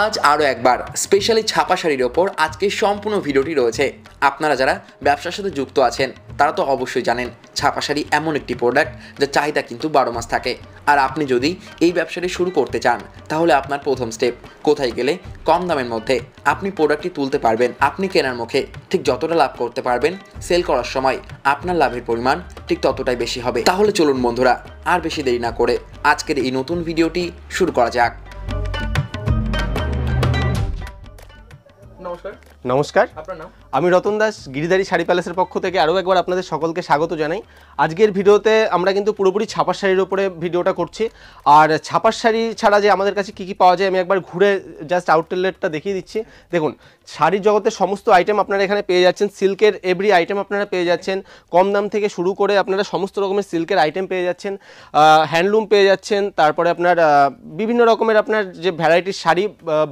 আজ আরও একবার স্পেশালি ছাপা শাড়ির ওপর আজকে সম্পূর্ণ ভিডিওটি রয়েছে আপনারা যারা ব্যবসার সাথে যুক্ত আছেন তারা তো অবশ্যই জানেন ছাপা শাড়ি এমন একটি প্রোডাক্ট যা চাহিদা কিন্তু বারো মাস থাকে আর আপনি যদি এই ব্যবসাটি শুরু করতে চান তাহলে আপনার প্রথম স্টেপ কোথায় গেলে কম দামের মধ্যে আপনি প্রোডাক্টটি তুলতে পারবেন আপনি কেনার মুখে ঠিক যতটা লাভ করতে পারবেন সেল করার সময় আপনার লাভের পরিমাণ ঠিক ততটাই বেশি হবে তাহলে চলুন বন্ধুরা আর বেশি দেরি না করে আজকের এই নতুন ভিডিওটি শুরু করা যাক নমস্কার নমস্কার আপনার নাম আমি রতন দাস গিরিধারী শাড়ি প্যালেসের পক্ষ থেকে আরও একবার আপনাদের সকলকে স্বাগত জানাই আজকের ভিডিওতে আমরা কিন্তু পুরোপুরি ছাপার শাড়ির ওপরে ভিডিওটা করছি আর ছাপার শাড়ি ছাড়া যে আমাদের কাছে কি কি পাওয়া যায় আমি একবার ঘুরে জাস্ট আউটলেটটা দেখিয়ে দিচ্ছি দেখুন শাড়ির জগতে সমস্ত আইটেম আপনারা এখানে পেয়ে যাচ্ছেন সিল্কের এভরি আইটেম আপনারা পেয়ে যাচ্ছেন কম দাম থেকে শুরু করে আপনারা সমস্ত রকমের সিল্কের আইটেম পেয়ে যাচ্ছেন হ্যান্ডলুম পেয়ে যাচ্ছেন তারপরে আপনার বিভিন্ন রকমের আপনার যে ভ্যারাইটির শাড়ি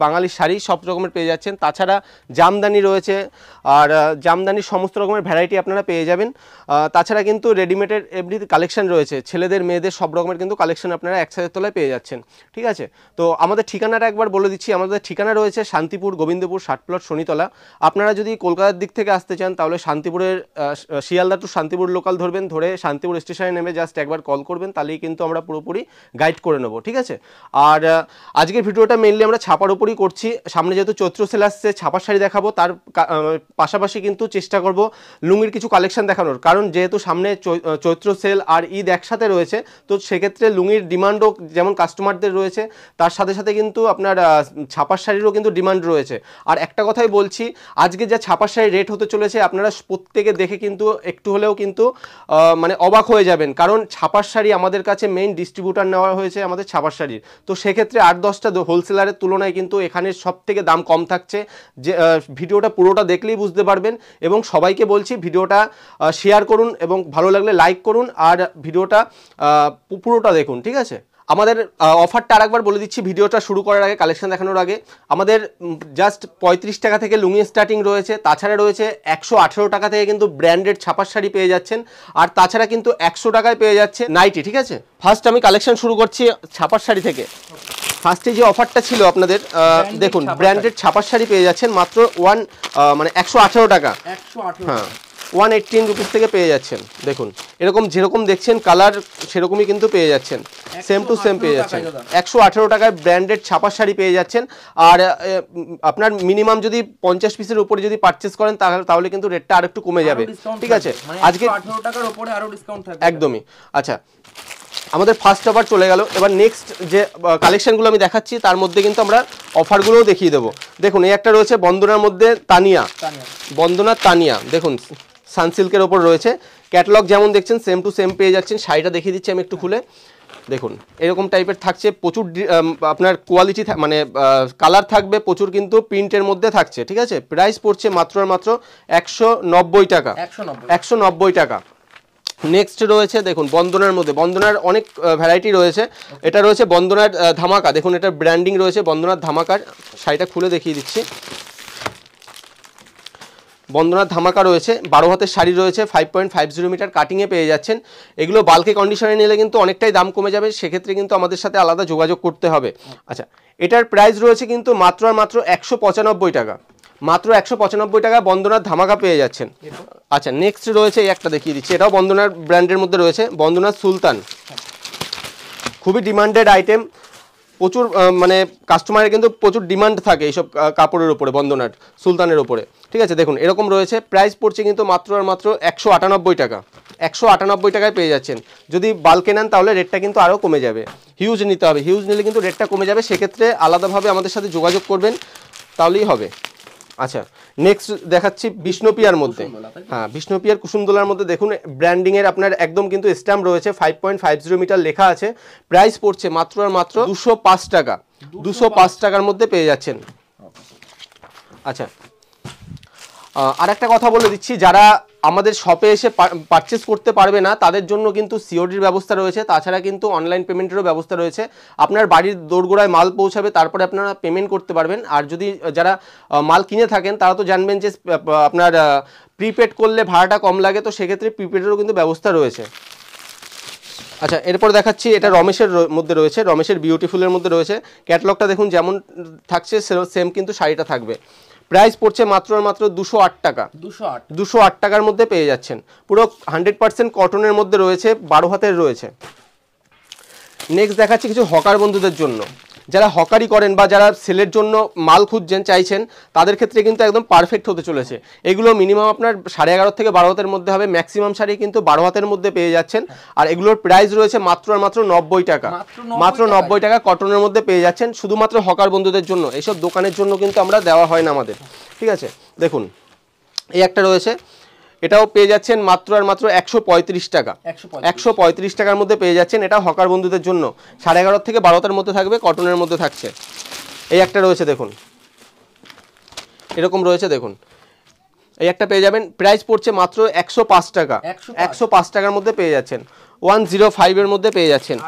বাঙালির শাড়ি সব রকমের পেয়ে যাচ্ছেন তাছাড়া জামদানি রয়েছে আর জামদানির সমস্ত রকমের ভ্যারাইটি আপনারা পেয়ে যাবেন তাছাড়া কিন্তু রেডিমেডের এমনি কালেকশন রয়েছে ছেলেদের মেয়েদের সব রকমের কিন্তু কালেকশন আপনারা একসাথে তলায় পেয়ে যাচ্ছেন ঠিক আছে তো আমাদের ঠিকানাটা একবার বলে দিচ্ছি আমাদের ঠিকানা রয়েছে শান্তিপুর গোবিন্দপুর ষাটপ্লট শনিতলা আপনারা যদি কলকাতার দিক থেকে আসতে চান তাহলে শান্তিপুরের শিয়ালদা টু শান্তিপুর লোকাল ধরবেন ধরে শান্তিপুর স্টেশনে নেমে জাস্ট একবার কল করবেন তাহলেই কিন্তু আমরা পুরোপুরি গাইড করে নেবো ঠিক আছে আর আজকের ভিডিওটা মেনলি আমরা ছাপার উপরই করছি সামনে যেহেতু চৈত্র সেল আসছে ছাপার শাড়ি দেখাবো তার পাশাপাশি কিন্তু চেষ্টা করব লুঙ্গির কিছু কালেকশন দেখানোর কারণ যেহেতু সামনে চৈত্র সেল আর ঈদ একসাথে রয়েছে তো সেক্ষেত্রে লুঙ্গির ডিমান্ডও যেমন কাস্টমারদের রয়েছে তার সাথে সাথে কিন্তু আপনার ছাপার শাড়িরও কিন্তু ডিমান্ড রয়েছে আর একটা কথাই বলছি আজকে যা ছাপার শাড়ির রেট হতে চলেছে আপনারা প্রত্যেকে দেখে কিন্তু একটু হলেও কিন্তু মানে অবাক হয়ে যাবেন কারণ ছাপার শাড়ি আমাদের কাছে মেইন ডিস্ট্রিবিউটার নেওয়া হয়েছে আমাদের ছাপার শাড়ির তো সেক্ষেত্রে আট দশটা হোলসেলারের তুলনায় কিন্তু এখানে সব থেকে দাম কম থাকছে যে ভিডিওটা পুরোটা দেখলেই বুঝ বুঝতে পারবেন এবং সবাইকে বলছি ভিডিওটা শেয়ার করুন এবং ভালো লাগলে লাইক করুন আর ভিডিওটা পুরোটা দেখুন ঠিক আছে আমাদের অফারটা আরেকবার বলে দিচ্ছি ভিডিওটা শুরু করার আগে কালেকশন দেখানোর আগে আমাদের জাস্ট পঁয়ত্রিশ টাকা থেকে লুঙি স্টার্টিং রয়েছে তাছাড়া রয়েছে একশো আঠেরো টাকা থেকে কিন্তু ব্র্যান্ডেড ছাপার শাড়ি পেয়ে যাচ্ছেন আর তাছাড়া কিন্তু একশো টাকায় পেয়ে যাচ্ছে নাইটি ঠিক আছে ফার্স্ট আমি কালেকশন শুরু করছি ছাপার শাড়ি থেকে ফার্স্টে যে অফারটা ছিল আপনাদের দেখুন ব্র্যান্ডেড ছাপার শাড়ি পেয়ে যাচ্ছেন মাত্র ওয়ান মানে একশো আঠারো টাকা হ্যাঁ ওয়ান এইটিন রুপিস থেকে পেয়ে যাচ্ছেন দেখুন এরকম যেরকম দেখছেন কালার সেরকমই কিন্তু পেয়ে যাচ্ছেন সেম টু সেম পেয়ে যাচ্ছেন একশো আঠেরো টাকায় ব্র্যান্ডেড ছাপার শাড়ি পেয়ে যাচ্ছেন আর আপনার মিনিমাম যদি পঞ্চাশ পিসের উপরে যদি পারচেস করেন তাহলে কিন্তু রেটটা আর একটু কমে যাবে ঠিক আছে মানে আজকে একদমই আচ্ছা আমাদের ফার্স্ট অফার চলে গেল এবার নেক্সট যে কালেকশানগুলো আমি দেখাচ্ছি তার মধ্যে কিন্তু আমরা অফারগুলোও দেখিয়ে দেবো দেখুন এই একটা রয়েছে বন্দনার মধ্যে তানিয়া বন্দনার তানিয়া দেখুন সানসিল্কের ওপর রয়েছে ক্যাটালগ যেমন দেখছেন সেম টু সেম পেয়ে যাচ্ছেন শাড়িটা দেখিয়ে দিচ্ছি আমি একটু খুলে দেখুন এরকম টাইপের থাকছে প্রচুর আপনার কোয়ালিটি মানে কালার থাকবে প্রচুর কিন্তু প্রিন্টের মধ্যে থাকছে ঠিক আছে প্রাইস পড়ছে মাত্র মাত্র একশো টাকা একশো টাকা নেক্সট রয়েছে দেখুন বন্দনার মধ্যে বন্দনার অনেক ভ্যারাইটি রয়েছে এটা রয়েছে বন্দনার ধামাকা দেখুন এটা ব্র্যান্ডিং রয়েছে বন্দনার ধামাকার শাড়িটা খুলে দেখিয়ে দিচ্ছি বন্দনার ধামাকা রয়েছে বারো হাতের শাড়ি রয়েছে five point five zero metre কাটিংয়ে পেয়ে যাচ্ছেন এগুলো বাল্কে কন্ডিশনে নিলে কিন্তু অনেকটাই দাম কমে যাবে সেক্ষেত্রে কিন্তু আমাদের সাথে আলাদা যোগাযোগ করতে হবে আচ্ছা এটার প্রাইস রয়েছে কিন্তু মাত্র আর মাত্র একশো পঁচানব্বই টাকা মাত্র একশো পঁচানব্বই টাকা বন্দনার ধামাকা পেয়ে যাচ্ছেন আচ্ছা নেক্সট রয়েছে একটা দেখিয়ে দিচ্ছি এটাও বন্দনার ব্র্যান্ডের মধ্যে রয়েছে বন্দনার সুলতান খুবই ডিমান্ডেড আইটেম প্রচুর মানে কাস্টমারের কিন্তু প্রচুর ডিমান্ড থাকে এইসব কাপড়ের উপরে বন্দনার সুলতানের ওপরে ঠিক আছে দেখুন এরকম রয়েছে প্রাইস পড়ছে কিন্তু মাত্র আর মাত্র একশো আটানব্বই টাকা একশো আটানব্বই টাকায় পেয়ে যাচ্ছেন যদি বালকে নেন তাহলে রেটটা কিন্তু আরও কমে যাবে হিউজ নিতে হবে হিউজ নিলে কিন্তু রেটটা কমে যাবে সেক্ষেত্রে আলাদাভাবে আমাদের সাথে যোগাযোগ করবেন তাহলেই হবে আচ্ছা নেক্সট দেখাচ্ছি বিষ্ণুপিয়ার মধ্যে হ্যাঁ বিষ্ণুপিয়ার কুসুমদোলার মধ্যে দেখুন ব্র্যান্ডিংয়ের আপনার একদম কিন্তু স্ট্যাম্প রয়েছে ফাইভ পয়েন্ট ফাইভ মিটার লেখা আছে প্রাইস পড়ছে মাত্র আর মাত্র দুশো পাঁচ টাকা দুশো পাঁচ টাকার মধ্যে পেয়ে যাচ্ছেন আচ্ছা আর একটা কথা বলে দিচ্ছি যারা আমাদের শপে এসে পারচেস করতে পারবে না তাদের জন্য কিন্তু সিওডির ব্যবস্থা রয়েছে তাছাড়া কিন্তু অনলাইন পেমেন্টেরও ব্যবস্থা রয়েছে আপনার বাড়ির দোরগোড়ায় মাল পৌঁছাবে তারপরে আপনারা পেমেন্ট করতে পারবেন আর যদি যারা মাল কিনে থাকেন তারা তো জানবেন যে আপনার প্রিপেড করলে ভাড়াটা কম লাগে তো সেক্ষেত্রে প্রিপেডেরও কিন্তু ব্যবস্থা রয়েছে আচ্ছা এরপর দেখাচ্ছি এটা রমেশের মধ্যে রয়েছে রমেশের বিউটিফুলের মধ্যে রয়েছে ক্যাটলগটা দেখুন যেমন থাকছে সেম কিন্তু শাড়িটা থাকবে প্রাইস পড়ছে মাত্র মাত্র দুশো আট টাকা দুশো আট টাকার মধ্যে পেয়ে যাচ্ছেন পুরো হান্ড্রেড পার্সেন্ট কটনের মধ্যে রয়েছে বারো হাতের রয়েছে নেক্সট দেখাচ্ছি কিছু হকার বন্ধুদের জন্য যারা হকারি করেন বা যারা সেলের জন্য মাল খুঁজছেন চাইছেন তাদের ক্ষেত্রে কিন্তু একদম পারফেক্ট হতে চলেছে এগুলো মিনিমাম আপনার সাড়ে এগারো থেকে বারো হাতের মধ্যে হবে ম্যাক্সিমাম শাড়ি কিন্তু বারো হাতের মধ্যে পেয়ে যাচ্ছেন আর এগুলোর প্রাইস রয়েছে মাত্র আর মাত্র নব্বই টাকা মাত্র নব্বই টাকা কটনের মধ্যে পেয়ে যাচ্ছেন শুধুমাত্র হকার বন্ধুদের জন্য এইসব দোকানের জন্য কিন্তু আমরা দেওয়া হয় না আমাদের ঠিক আছে দেখুন এই একটা রয়েছে এটাও পেয়ে যাচ্ছেন মাত্র আর মাত্র একশো টাকা একশো টাকার মধ্যে পেয়ে যাচ্ছেন এটা হকার বন্ধুদের জন্য সাড়ে এগারো থেকে বারোটার মধ্যে থাকবে কটনের মধ্যে থাকছে এই একটা রয়েছে দেখুন এরকম রয়েছে দেখুন এই একটা পেয়ে যাবেন প্রাইস পড়ছে মাত্র একশো পাঁচ টাকা একশো পাঁচ টাকার মধ্যে পেয়ে যাচ্ছেন ওয়ান জিরো ফাইভের মধ্যে পেয়ে যাচ্ছেন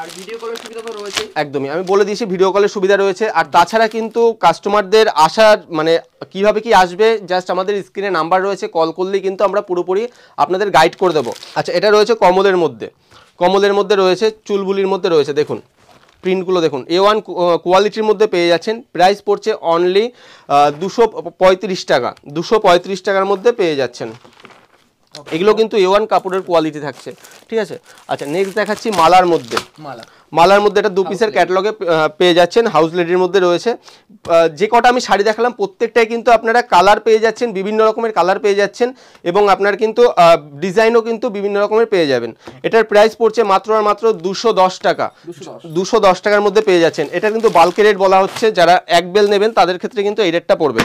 একদমই আমি বলে দিয়েছি ভিডিও কলের সুবিধা রয়েছে আর তাছাড়া কিন্তু কাস্টমারদের আসার মানে কিভাবে কি আসবে জাস্ট আমাদের স্ক্রিনে নাম্বার রয়েছে কল করলেই কিন্তু আমরা পুরোপুরি আপনাদের গাইড করে দেবো আচ্ছা এটা রয়েছে কমলের মধ্যে কমলের মধ্যে রয়েছে চুলবুলির মধ্যে রয়েছে দেখুন প্রিন্টগুলো দেখুন এ ওয়ান কোয়ালিটির মধ্যে পেয়ে যাচ্ছেন প্রাইস পড়ছে অনলি দুশো টাকা দুশো টাকার মধ্যে পেয়ে যাচ্ছেন এগুলো কিন্তু এ ওয়ান কাপড়ের কোয়ালিটি থাকছে ঠিক আছে আচ্ছা নেক্সট দেখাচ্ছি মালার মধ্যে মালা মালার মধ্যে এটা দু পিসের ক্যাটালগে পেয়ে যাচ্ছেন হাউস লেডির মধ্যে রয়েছে যে কটা আমি শাড়ি দেখালাম প্রত্যেকটাই কিন্তু আপনারা কালার পেয়ে যাচ্ছেন বিভিন্ন রকমের কালার পেয়ে যাচ্ছেন এবং আপনার কিন্তু ডিজাইনও কিন্তু বিভিন্ন রকমের পেয়ে যাবেন এটার প্রাইস পড়ছে মাত্র আর মাত্র দুশো দশ টাকা দুশো দশ টাকার মধ্যে পেয়ে যাচ্ছেন এটা কিন্তু বাল্কের রেট বলা হচ্ছে যারা এক বেল নেবেন তাদের ক্ষেত্রে কিন্তু এই রেটটা পড়বে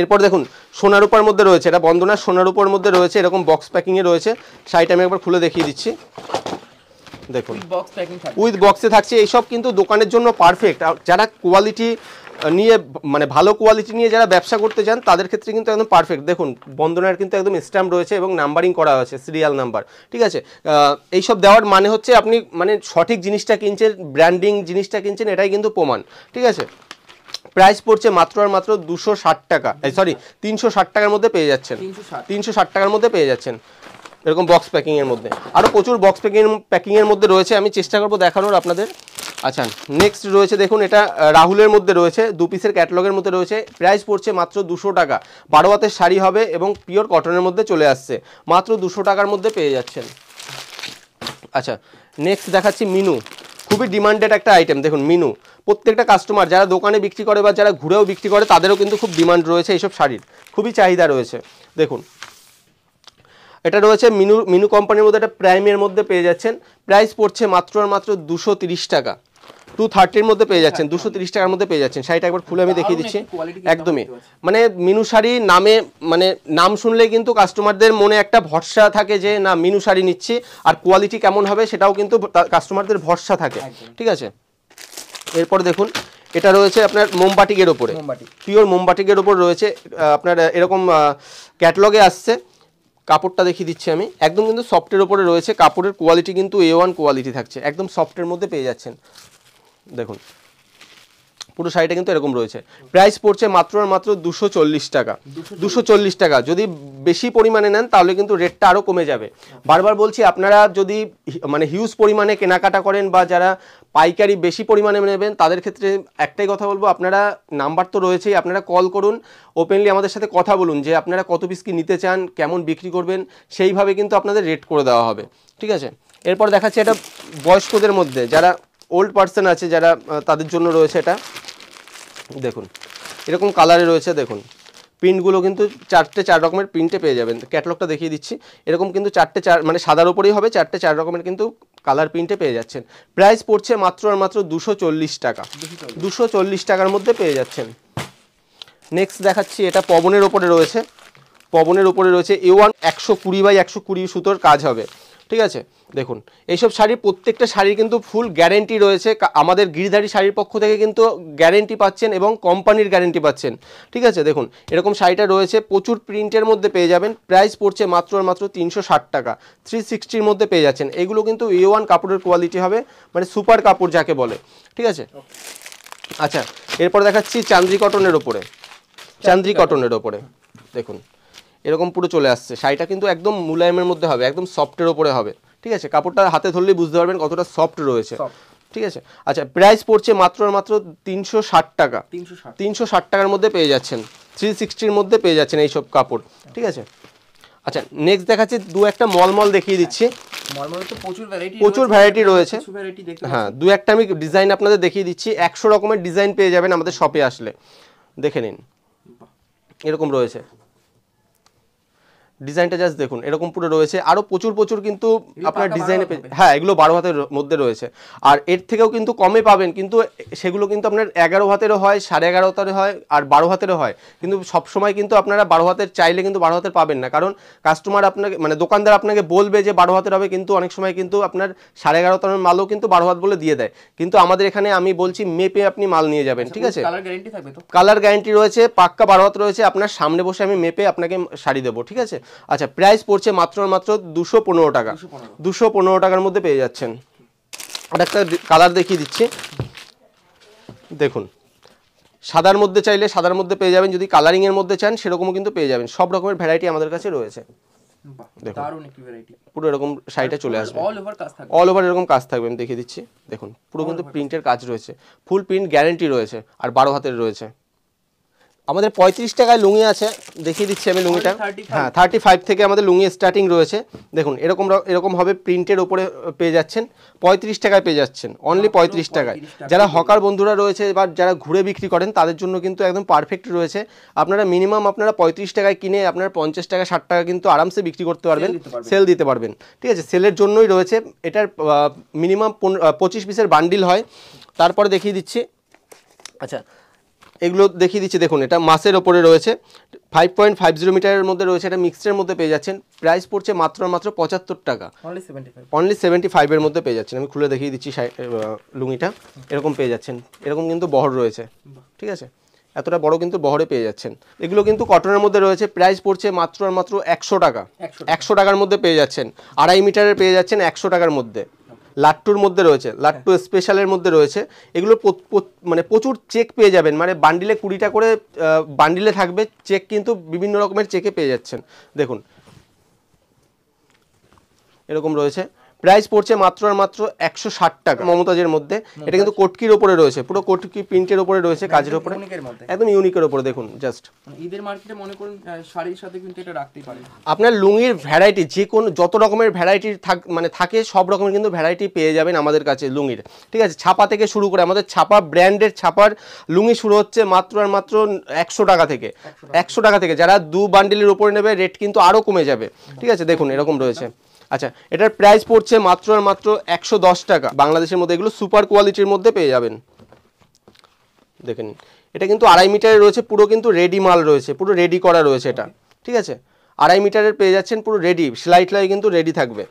এরপর দেখুন সোনারূপার মধ্যে রয়েছে এটা বন্দনা সোনারূপার মধ্যে রয়েছে এরকম বক্স প্যাকিংয়ে রয়েছে শাড়িটা আমি একবার খুলে দেখিয়ে দিচ্ছি দেখুন উইথ বক্সে থাকছে এইসব কিন্তু দোকানের জন্য পারফেক্ট যারা কোয়ালিটি নিয়ে মানে ভালো কোয়ালিটি নিয়ে যারা ব্যবসা করতে চান তাদের ক্ষেত্রে কিন্তু একদম পারফেক্ট দেখুন বন্দনার কিন্তু একদম স্ট্যাম্প রয়েছে এবং নাম্বারিং করা হয়েছে সিরিয়াল নাম্বার ঠিক আছে এইসব দেওয়ার মানে হচ্ছে আপনি মানে সঠিক জিনিসটা কিনছেন ব্র্যান্ডিং জিনিসটা কিনছেন এটাই কিন্তু প্রমাণ ঠিক আছে প্রাইস পড়ছে মাত্র আর মাত্র দুশো ষাট টাকা সরি তিনশো ষাট টাকার মধ্যে পেয়ে যাচ্ছেন তিনশো ষাট টাকার মধ্যে পেয়ে যাচ্ছেন এরকম বক্স প্যাকিংয়ের মধ্যে আরও প্রচুর বক্স প্যাকিং প্যাকিংয়ের মধ্যে রয়েছে আমি চেষ্টা করবো দেখানোর আপনাদের আচ্ছা নেক্সট রয়েছে দেখুন এটা রাহুলের মধ্যে রয়েছে দু পিসের ক্যাটালগের মধ্যে রয়েছে প্রাইস পড়ছে মাত্র দুশো টাকা বারো হাতের শাড়ি হবে এবং পিওর কটনের মধ্যে চলে আসছে মাত্র দুশো টাকার মধ্যে পেয়ে যাচ্ছেন আচ্ছা নেক্সট দেখাচ্ছি মিনু খুবই ডিমান্ডেড একটা আইটেম দেখুন মিনু প্রত্যেকটা কাস্টমার যারা দোকানে বিক্রি করে বা যারা ঘুরেও বিক্রি করে তাদেরও কিন্তু খুব ডিমান্ড রয়েছে এইসব শাড়ির খুবই চাহিদা রয়েছে দেখুন এটা রয়েছে মিনু মিনু কোম্পানির মধ্যে একটা প্রাইমের মধ্যে পেয়ে যাচ্ছেন প্রাইস পড়ছে মাত্র আর মাত্র দুশো টাকা টু থার্টির মধ্যে পেয়ে আচ্ছা, যাচ্ছেন আচ্ছা। দুশো তিরিশ টাকার মধ্যে পেয়ে যাচ্ছেন শাড়িটা একবার খুলে আমি আচ্ছা, দেখিয়ে দিচ্ছি একদমই মানে মিনু শাড়ি নামে মানে নাম শুনলে কিন্তু কাস্টমারদের মনে একটা ভরসা থাকে যে না মিনু শাড়ি নিচ্ছি আর কোয়ালিটি কেমন হবে সেটাও কিন্তু কাস্টমারদের ভরসা থাকে ঠিক আছে এরপর দেখুন এটা রয়েছে আপনার মোমবাটিকের ওপরে পিওর মোমবাটিকের ওপর রয়েছে আপনার এরকম ক্যাটলগে আসছে কাপড়টা দেখিয়ে দিচ্ছি আমি একদম কিন্তু সফটের ওপরে রয়েছে কাপড়ের কোয়ালিটি কিন্তু এ ওয়ান কোয়ালিটি থাকছে একদম সফটের মধ্যে পেয়ে যাচ্ছেন দেখুন পুরো শাড়িটা কিন্তু এরকম রয়েছে প্রাইস পড়ছে মাত্র আর মাত্র দুশো চল্লিশ টাকা দুশো চল্লিশ টাকা যদি বেশি পরিমাণে নেন তাহলে কিন্তু রেটটা আরও কমে যাবে হ্যাঁ। বারবার বলছি আপনারা যদি মানে হিউজ পরিমাণে কেনাকাটা করেন বা যারা পাইকারি বেশি পরিমাণে নেবেন তাদের ক্ষেত্রে একটাই কথা বলবো আপনারা নাম্বার তো রয়েছেই আপনারা কল করুন ওপেনলি আমাদের সাথে কথা বলুন যে আপনারা কত পিস কি নিতে চান কেমন বিক্রি করবেন সেইভাবে কিন্তু আপনাদের রেট করে দেওয়া হবে ঠিক আছে এরপর দেখাচ্ছে এটা বয়স্কদের মধ্যে যারা ওল্ড পার্সন আছে যারা তাদের জন্য রয়েছে এটা দেখুন এরকম কালারে রয়েছে দেখুন প্রিন্টগুলো কিন্তু চারটে চার রকমের প্রিন্টে পেয়ে যাবেন ক্যাটলগটা দেখিয়ে দিচ্ছি এরকম কিন্তু চারটে চার মানে সাদার ওপরেই হবে চারটে চার রকমের কিন্তু কালার প্রিন্টে পেয়ে যাচ্ছেন প্রাইস পড়ছে মাত্র আর মাত্র দুশো চল্লিশ টাকা দুশো চল্লিশ টাকার মধ্যে পেয়ে যাচ্ছেন নেক্সট দেখাচ্ছি এটা পবনের ওপরে রয়েছে পবনের ওপরে রয়েছে এ ওয়ান একশো কুড়ি বাই একশো কুড়ি সুতোর কাজ হবে ঠিক আছে দেখুন এইসব শাড়ির প্রত্যেকটা শাড়ির কিন্তু ফুল গ্যারেন্টি রয়েছে আমাদের গিরিধারী শাড়ির পক্ষ থেকে কিন্তু গ্যারেন্টি পাচ্ছেন এবং কোম্পানির গ্যারেন্টি পাচ্ছেন ঠিক আছে দেখুন এরকম শাড়িটা রয়েছে প্রচুর প্রিন্টের মধ্যে পেয়ে যাবেন প্রাইস পড়ছে মাত্র আর মাত্র তিনশো টাকা থ্রি সিক্সটির মধ্যে পেয়ে যাচ্ছেন এগুলো কিন্তু এ ওয়ান কাপড়ের কোয়ালিটি হবে মানে সুপার কাপড় যাকে বলে ঠিক আছে আচ্ছা এরপর দেখাচ্ছি চান্দ্রি কটনের ওপরে চান্দ্রি কটনের ওপরে দেখুন এরকম পুরো চলে আসছে শাড়িটা কিন্তু একদম মুলায়মের মধ্যে হবে একদম সফটের ওপরে হবে ঠিক আছে কাপড়টা হাতে ধরলেই বুঝতে পারবেন কতটা সফট রয়েছে ঠিক আছে আচ্ছা প্রাইস পড়ছে মাত্র মাত্র তিনশো ষাট টাকা তিনশো ষাট টাকার মধ্যে পেয়ে যাচ্ছেন থ্রি সিক্সটির মধ্যে পেয়ে যাচ্ছেন এইসব কাপড় ঠিক আছে আচ্ছা নেক্সট দেখাচ্ছি দু একটা মলমল দেখিয়ে দিচ্ছি প্রচুর ভ্যারাইটি রয়েছে হ্যাঁ দু একটা আমি ডিজাইন আপনাদের দেখিয়ে দিচ্ছি একশো রকমের ডিজাইন পেয়ে যাবেন আমাদের শপে আসলে দেখে নিন এরকম রয়েছে ডিজাইনটা জাস্ট দেখুন এরকম পুরো রয়েছে আরও প্রচুর প্রচুর কিন্তু আপনার ডিজাইনে হ্যাঁ এগুলো বারো হাতের মধ্যে রয়েছে আর এর থেকেও কিন্তু কমে পাবেন কিন্তু সেগুলো কিন্তু আপনার এগারো হাতেরও হয় সাড়ে এগারো হয় আর বারো হাতেরও হয় কিন্তু সবসময় কিন্তু আপনারা বারো হাতের চাইলে কিন্তু বারো হাতের পাবেন না কারণ কাস্টমার আপনাকে মানে দোকানদার আপনাকে বলবে যে বারো হাতের হবে কিন্তু অনেক সময় কিন্তু আপনার সাড়ে এগারো তার মালও কিন্তু বারো হাত বলে দিয়ে দেয় কিন্তু আমাদের এখানে আমি বলছি মেপে আপনি মাল নিয়ে যাবেন ঠিক আছে কালার গ্যারান্টি রয়েছে পাক্কা বারো হাত রয়েছে আপনার সামনে বসে আমি মেপে আপনাকে শাড়ি দেবো ঠিক আছে আচ্ছা প্রাইস পড়ছে মাত্র মাত্র দুশো পনেরো টাকা দুশো পনেরো টাকার মধ্যে পেয়ে যাচ্ছেন একটা কালার দেখিয়ে দিচ্ছি দেখুন সাদার মধ্যে চাইলে সাদার মধ্যে পেয়ে যাবেন যদি কালারিংয়ের মধ্যে চান সেরকমও কিন্তু পেয়ে যাবেন সব রকমের ভ্যারাইটি আমাদের কাছে রয়েছে পুরো এরকম শাড়িটা চলে আসবে অল ওভার এরকম কাজ থাকবে আমি দেখিয়ে দিচ্ছি দেখুন পুরো কিন্তু প্রিন্টের কাজ রয়েছে ফুল প্রিন্ট গ্যারেন্টি রয়েছে আর বারো হাতের রয়েছে আমাদের পঁয়ত্রিশ টাকায় লুঙি আছে দেখিয়ে দিচ্ছি আমি লুঙিটা হ্যাঁ থার্টি ফাইভ থেকে আমাদের লুঙি স্টার্টিং রয়েছে দেখুন এরকম এরকমভাবে প্রিন্টের ওপরে পেয়ে যাচ্ছেন পঁয়ত্রিশ টাকায় পেয়ে যাচ্ছেন অনলি পঁয়ত্রিশ টাকায় যারা হকার বন্ধুরা রয়েছে বা যারা ঘুরে বিক্রি করেন তাদের জন্য কিন্তু একদম পারফেক্ট রয়েছে আপনারা মিনিমাম আপনারা পঁয়ত্রিশ টাকায় কিনে আপনারা পঞ্চাশ টাকা ষাট টাকা কিন্তু আরামসে বিক্রি করতে পারবেন সেল দিতে পারবেন ঠিক আছে সেলের জন্যই রয়েছে এটার মিনিমাম পনেরো পঁচিশ পিসের বান্ডিল হয় তারপরে দেখিয়ে দিচ্ছি আচ্ছা এগুলো দেখিয়ে দিচ্ছি দেখুন এটা মাসের ওপরে রয়েছে ফাইভ পয়েন্ট ফাইভ জিরো মিটারের মধ্যে রয়েছে এটা মিক্সের মধ্যে পেয়ে যাচ্ছেন প্রাইস পড়ছে মাত্র মাত্র পঁচাত্তর টাকা অনলি সেভেন্টি ফাইভের মধ্যে পেয়ে যাচ্ছেন আমি খুলে দেখিয়ে দিচ্ছি লুঙিটা এরকম পেয়ে যাচ্ছেন এরকম কিন্তু বহর রয়েছে ঠিক আছে এতটা বড় কিন্তু বহরে পেয়ে যাচ্ছেন এগুলো কিন্তু কটনের মধ্যে রয়েছে প্রাইস পড়ছে মাত্র আর মাত্র একশো টাকা একশো টাকার মধ্যে পেয়ে যাচ্ছেন আড়াই মিটারের পেয়ে যাচ্ছেন একশো টাকার মধ্যে লাট্টুর মধ্যে রয়েছে লাট্টু স্পেশালের হ্যাঁ। মধ্যে রয়েছে এগুলো মানে প্রচুর চেক পেয়ে যাবেন মানে বান্ডিলে কুড়িটা করে বান্ডিলে থাকবে চেক কিন্তু বিভিন্ন রকমের চেকে পেয়ে যাচ্ছেন দেখুন এরকম রয়েছে প্রাইস পড়ছে মাত্র আর মাত্র একশো ষাট টাকা মমতাজের মধ্যে এটা কিন্তু কোটকির ওপরে রয়েছে পুরো কোটকি প্রিন্টের ওপরে রয়েছে মানে কাজের ওপরে একদম ইউনিকের ওপরে দেখুন জাস্ট মানে ঈদের মার্কেটে মনে করুন শাড়ির সাথে কিন্তু এটা রাখতেই পারে আপনার লুঙ্গির ভ্যারাইটি যে কোন যত রকমের ভ্যারাইটি থাক মানে থাকে সব রকমের কিন্তু ভ্যারাইটি পেয়ে যাবেন আমাদের কাছে লুঙ্গির ঠিক আছে ছাপা থেকে শুরু করে আমাদের ছাপা ব্র্যান্ডের ছাপার লুঙ্গি শুরু হচ্ছে মাত্র আর মাত্র একশো টাকা থেকে একশো টাকা থেকে যারা দু বান্ডিলের উপরে নেবে রেট কিন্তু আরও কমে যাবে ঠিক আছে দেখুন এরকম রয়েছে আচ্ছা এটার প্রাইস পড়ছে মাত্র আর মাত্র একশো টাকা বাংলাদেশের মধ্যে এগুলো সুপার কোয়ালিটির মধ্যে পেয়ে যাবেন দেখেন এটা কিন্তু আড়াই মিটারে রয়েছে পুরো কিন্তু রেডি মাল রয়েছে পুরো রেডি করা রয়েছে এটা ঠিক আছে আড়াই মিটারের পেয়ে যাচ্ছেন পুরো রেডি সেলাই টেলাই কিন্তু রেডি থাকবে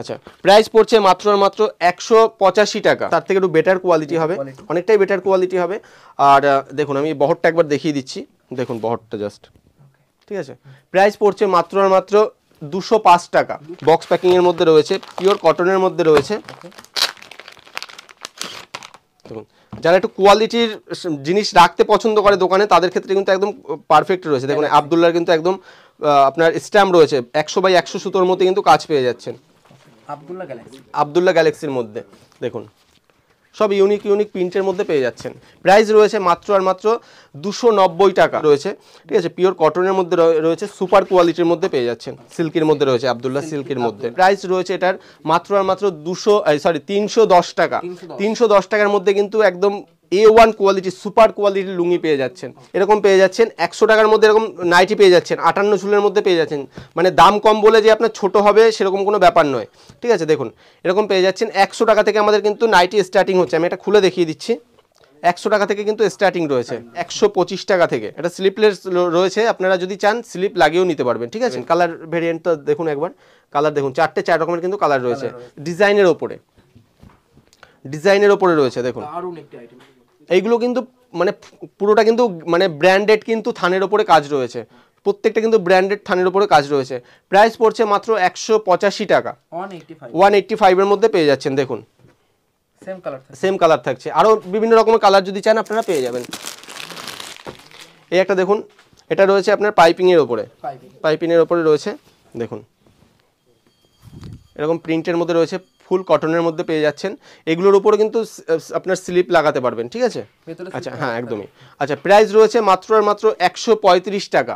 আচ্ছা প্রাইস পড়ছে মাত্র আর মাত্র একশো পঁচাশি টাকা তার থেকে একটু বেটার কোয়ালিটি হবে অনেকটাই বেটার কোয়ালিটি হবে আর দেখুন আমি বহরটা একবার দেখিয়ে দিচ্ছি দেখুন বহরটা জাস্ট ঠিক আছে প্রাইস পড়ছে মাত্র আর মাত্র দুশো পাঁচ টাকা বক্স প্যাকিং এর মধ্যে রয়েছে পিওর কটনের মধ্যে রয়েছে যারা একটু কোয়ালিটির জিনিস রাখতে পছন্দ করে দোকানে তাদের ক্ষেত্রে কিন্তু একদম পারফেক্ট রয়েছে দেখুন আবদুল্লার কিন্তু একদম আপনার স্ট্যাম্প রয়েছে একশো বাই একশো সুতোর মধ্যে কিন্তু কাজ পেয়ে যাচ্ছেন আবদুল্লা গ্যালাক্সি আবদুল্লা গ্যালাক্সির মধ্যে দেখুন সব ইউনিক ইউনিক প্রিন্টের মধ্যে পেয়ে যাচ্ছেন প্রাইস রয়েছে মাত্র আর মাত্র দুশো টাকা রয়েছে ঠিক আছে পিওর কটনের মধ্যে রয়েছে সুপার কোয়ালিটির মধ্যে পেয়ে যাচ্ছেন সিল্কের মধ্যে রয়েছে আবদুল্লাহ সিল্কের মধ্যে প্রাইস রয়েছে এটার মাত্র আর মাত্র দুশো সরি তিনশো টাকা তিনশো টাকার মধ্যে কিন্তু একদম এ ওয়ান কোয়ালিটি সুপার কোয়ালিটির লুঙ্গি পেয়ে যাচ্ছেন এরকম পেয়ে যাচ্ছেন একশো টাকার মধ্যে এরকম নাইটি পেয়ে যাচ্ছেন আটান্ন চুলের মধ্যে পেয়ে যাচ্ছেন মানে দাম কম বলে যে আপনার ছোট হবে সেরকম কোনো ব্যাপার নয় ঠিক আছে দেখুন এরকম পেয়ে যাচ্ছেন একশো টাকা থেকে আমাদের কিন্তু নাইটি স্টার্টিং হচ্ছে আমি এটা খুলে দেখিয়ে দিচ্ছি একশো টাকা থেকে কিন্তু স্টার্টিং রয়েছে একশো পঁচিশ টাকা থেকে এটা স্লিপলেস রয়েছে আপনারা যদি চান স্লিপ লাগিয়েও নিতে পারবেন ঠিক আছে কালার ভেরিয়েন্টটা দেখুন একবার কালার দেখুন চারটে চার রকমের কিন্তু কালার রয়েছে ডিজাইনের ওপরে ডিজাইনের ওপরে রয়েছে দেখুন এইগুলো কিন্তু মানে পুরোটা কিন্তু মানে ব্র্যান্ডেড কিন্তু থানের ওপরে কাজ রয়েছে প্রত্যেকটা কিন্তু ব্র্যান্ডেড থানের ওপরে কাজ রয়েছে প্রাইস পড়ছে মাত্র একশো পঁচাশি টাকা ওয়ান এইটটি ফাইভের মধ্যে পেয়ে যাচ্ছেন দেখুন সেম কালার থাকছে আরও বিভিন্ন রকমের কালার যদি চান আপনারা পেয়ে যাবেন এই একটা দেখুন এটা রয়েছে আপনার পাইপিংয়ের ওপরে পাইপিংয়ের ওপরে রয়েছে দেখুন এরকম প্রিন্টের মধ্যে রয়েছে ফুল কটনের মধ্যে পেয়ে যাচ্ছেন এগুলোর উপরে কিন্তু আপনার স্লিপ লাগাতে পারবেন ঠিক আছে আচ্ছা হ্যাঁ একদমই আচ্ছা প্রাইস রয়েছে মাত্র আর মাত্র একশো টাকা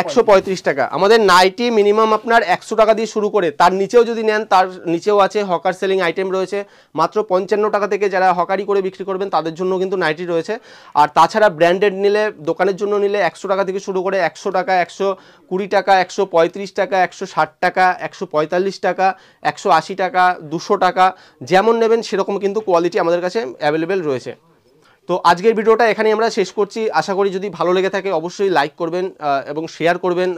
একশো টাকা আমাদের নাইটি মিনিমাম আপনার একশো টাকা দিয়ে শুরু করে তার নিচেও যদি নেন তার নিচেও আছে হকার সেলিং আইটেম রয়েছে মাত্র পঞ্চান্ন টাকা থেকে যারা হকারি করে বিক্রি করবেন তাদের জন্য কিন্তু নাইটি রয়েছে আর তাছাড়া ব্র্যান্ডেড নিলে দোকানের জন্য নিলে একশো টাকা থেকে শুরু করে একশো টাকা একশো কুড়ি টাকা একশো পঁয়ত্রিশ টাকা একশো ষাট টাকা একশো পঁয়তাল্লিশ টাকা একশো আশি টাকা দুশো আটশো টাকা যেমন নেবেন সেরকম কিন্তু কোয়ালিটি আমাদের কাছে অ্যাভেলেবেল রয়েছে তো আজকের ভিডিওটা এখানে আমরা শেষ করছি আশা করি যদি ভালো লেগে থাকে অবশ্যই লাইক করবেন এবং শেয়ার করবেন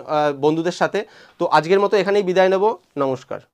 বন্ধুদের সাথে তো আজকের মতো এখানেই বিদায় নেব নমস্কার